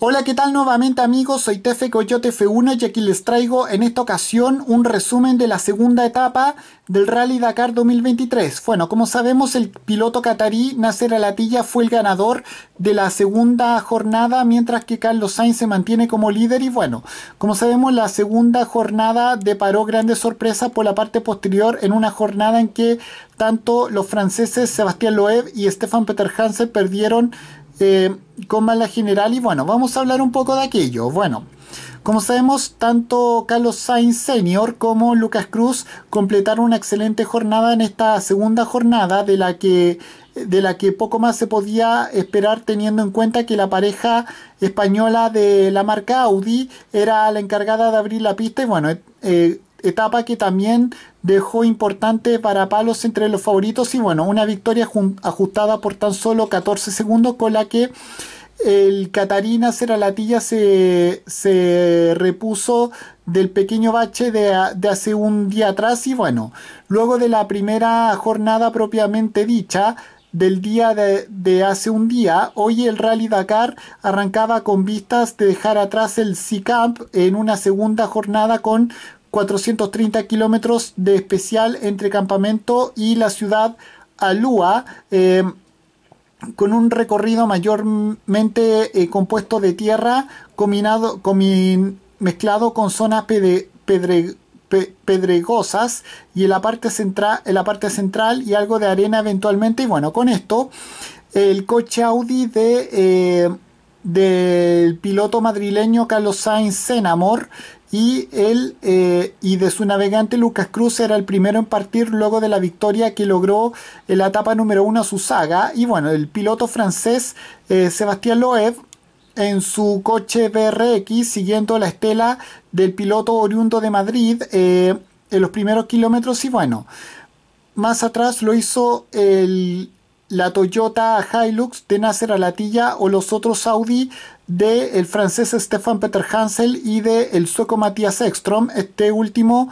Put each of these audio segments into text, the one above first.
Hola, ¿qué tal nuevamente amigos? Soy Tefe Coyote F1 y aquí les traigo en esta ocasión un resumen de la segunda etapa del Rally Dakar 2023. Bueno, como sabemos el piloto catarí Nasser Alatilla fue el ganador de la segunda jornada mientras que Carlos Sainz se mantiene como líder y bueno, como sabemos la segunda jornada deparó grandes sorpresas por la parte posterior en una jornada en que tanto los franceses Sebastián Loeb y Stefan Peter Hansen perdieron este, con Mala General. Y bueno, vamos a hablar un poco de aquello. Bueno, como sabemos, tanto Carlos Sainz Senior como Lucas Cruz completaron una excelente jornada en esta segunda jornada de la que de la que poco más se podía esperar teniendo en cuenta que la pareja española de la marca Audi era la encargada de abrir la pista y bueno, eh, etapa que también dejó importante para palos entre los favoritos y bueno, una victoria ajustada por tan solo 14 segundos con la que el Catarina Ceralatilla se, se repuso del pequeño bache de, hace un día atrás y bueno, luego de la primera jornada propiamente dicha del día de, de hace un día, hoy el Rally Dakar arrancaba con vistas de dejar atrás el C-Camp en una segunda jornada con 430 kilómetros de especial entre campamento y la ciudad Alúa, eh, con un recorrido mayormente eh, compuesto de tierra combinado, mezclado con zonas pedregosas y en la, parte central, la parte central y algo de arena eventualmente. Y bueno, con esto el coche Audi de... Eh, del piloto madrileño Carlos Sainz Senamor y, él, eh, y de su navegante Lucas Cruz era el primero en partir luego de la victoria que logró en la etapa número uno a su saga. Y bueno, el piloto francés eh, Sebastián Loeb en su coche BRX siguiendo la estela del piloto oriundo de Madrid eh, en los primeros kilómetros y bueno, más atrás lo hizo el la Toyota Hilux de Nasser Alatilla o los otros Audi de el francés Stefan Peter Hansel y del el sueco Matías Ekström, este último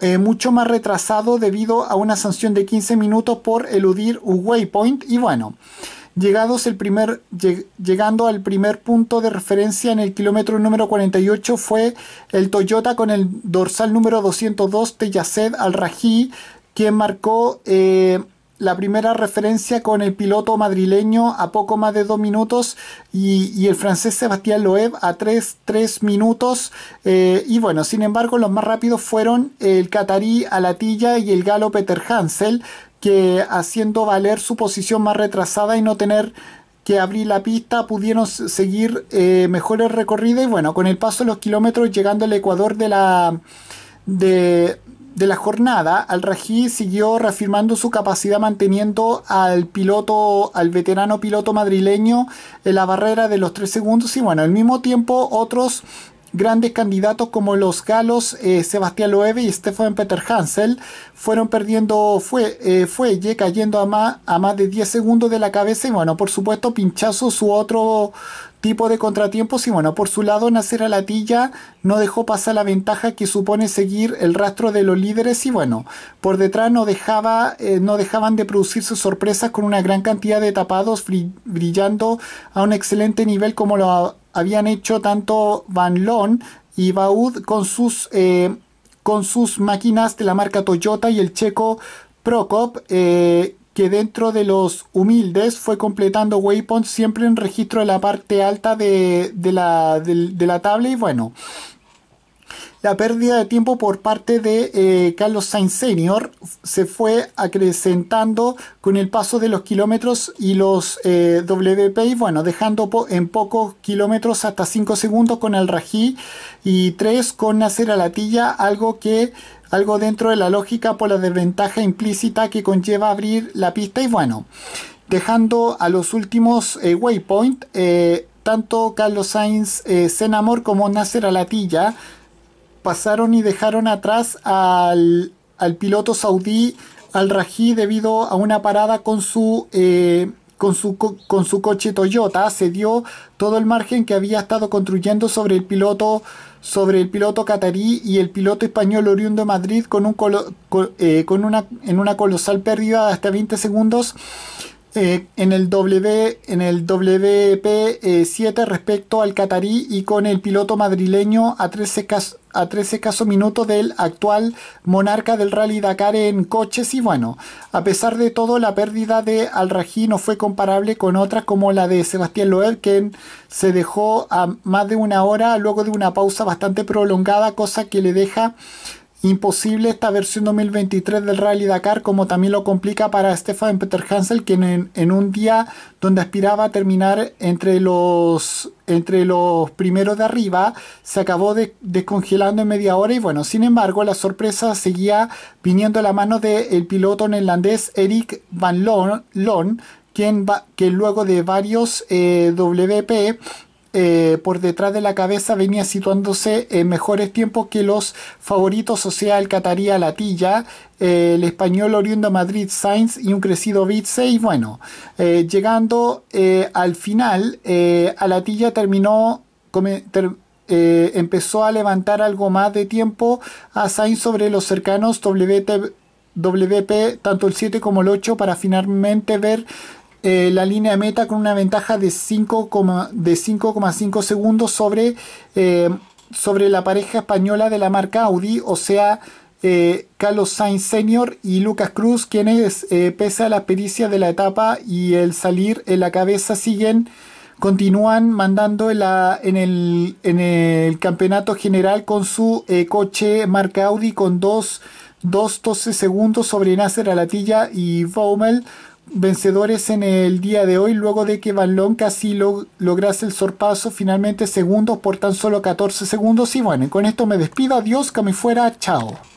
eh, mucho más retrasado debido a una sanción de 15 minutos por eludir un waypoint y bueno. Llegados el primer, llegando al primer punto de referencia en el kilómetro número 48 fue el Toyota con el dorsal número 202 de Yaced Al-Raji, quien marcó eh, la primera referencia con el piloto madrileño a poco más de dos minutos y, el francés Sebastián Loeb a tres minutos. Eh, y bueno, sin embargo, los más rápidos fueron el catarí Alatilla y el galo Peter Hansel, que haciendo valer su posición más retrasada y no tener que abrir la pista pudieron seguir eh, mejores recorridos y bueno, con el paso de los kilómetros llegando al Ecuador de la... De, de la jornada, al rají siguió reafirmando su capacidad manteniendo al piloto, al veterano piloto madrileño en la barrera de los 3 segundos y bueno, al mismo tiempo otros grandes candidatos como los galos eh, Sebastián Loewe y Stefan Peter Hansel fueron perdiendo fue, eh, fuelle, cayendo a más, a más de 10 segundos de la cabeza y bueno, por supuesto Pinchazo, su otro tipo de contratiempos y bueno, por su lado Nacer latilla no dejó pasar la ventaja que supone seguir el rastro de los líderes y bueno, por detrás no, dejaba, eh, no dejaban de producirse sorpresas con una gran cantidad de tapados brillando a un excelente nivel como lo habían hecho tanto Van Loon y Baud con sus, eh, con sus máquinas de la marca Toyota y el checo Prokop. Eh, que dentro de los humildes fue completando waypoints siempre en registro de la parte alta de, la, de la tabla y bueno, la pérdida de tiempo por parte de eh, Carlos Sainz Senior se fue acrecentando con el paso de los kilómetros y los eh, WP... bueno, dejando en pocos kilómetros hasta 5 segundos con el Rají y 3 con Nacer a Latilla, algo que algo dentro de la lógica por la desventaja implícita que conlleva abrir la pista y bueno, dejando a los últimos eh, waypoint, tanto Carlos Sainz Senamor como Nacer a Latilla pasaron y dejaron atrás al, piloto saudí al Rají, debido a una parada con su, eh, con, su, con su coche Toyota. Se dio todo el margen que había estado construyendo sobre el piloto sobre el piloto catarí y el piloto español oriundo de Madrid con, un eh, con, una, en una colosal pérdida de hasta 20 segundos eh, en el W en el WP7 respecto al catarí y con el piloto madrileño a 13 casos a 13 caso minuto del actual monarca del Rally Dakar en coches y bueno, a pesar de todo la pérdida de Al-Rají no fue comparable con otras como la de Sebastián Loeb quien se dejó a más de una hora luego de una pausa bastante prolongada cosa que le deja Imposible esta versión 2023 del Rally Dakar, como también lo complica para Stefan Peter Hansel, quien en, un día donde aspiraba a terminar entre los, entre los primeros de arriba, se acabó descongelando en media hora. Y bueno, sin embargo, la sorpresa seguía viniendo a la mano del piloto neerlandés Eric Van Loon, quien, que luego de varios eh, WP eh, por detrás de la cabeza venía situándose en mejores tiempos que los favoritos, o sea, el Cataría Latilla, eh, el español oriundo Madrid Sainz y un crecido Vitze. Y bueno, eh, llegando al final, a Latilla terminó. empezó a levantar algo más de tiempo a Sainz sobre los cercanos WP, tanto el 7 como el 8, para finalmente ver eh, la línea meta con una ventaja de 5,5 de segundos sobre, eh, sobre la pareja española de la marca Audi, o sea, eh, Carlos Sainz Senior y Lucas Cruz, quienes, pese a las pericias de la etapa y el salir en la cabeza, siguen continúan mandando en, la, en, el, campeonato general con su coche marca Audi con 2 12 segundos sobre Nasser Alatilla y Baumel vencedores en el día de hoy luego de que Balón casi lograse el sorpaso finalmente segundos por tan solo 14 segundos y bueno, con esto me despido, adiós, que me fuera, chao.